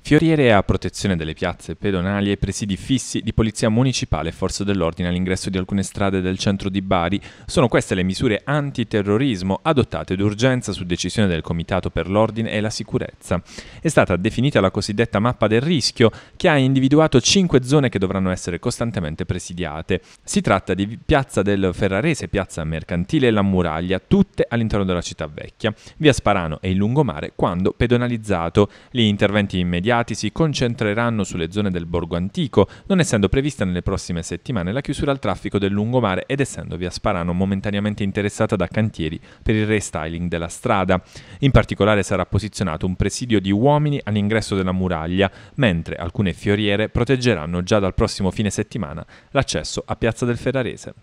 Fioriere a protezione delle piazze pedonali e presidi fissi di polizia municipale e forze dell'ordine all'ingresso di alcune strade del centro di Bari sono queste le misure antiterrorismo adottate d'urgenza su decisione del Comitato per l'Ordine e la Sicurezza. È stata definita la cosiddetta mappa del rischio che ha individuato cinque zone che dovranno essere costantemente presidiate. Si tratta di Piazza del Ferrarese, Piazza Mercantile e La Muraglia, tutte all'interno della città vecchia, Via Sparano e il lungomare quando pedonalizzato. Gli interventi immediati immediati si concentreranno sulle zone del borgo antico, non essendo prevista nelle prossime settimane la chiusura al traffico del lungomare ed essendo via Sparano momentaneamente interessata da cantieri per il restyling della strada. In particolare sarà posizionato un presidio di uomini all'ingresso della muraglia, mentre alcune fioriere proteggeranno già dal prossimo fine settimana l'accesso a Piazza del Ferrarese.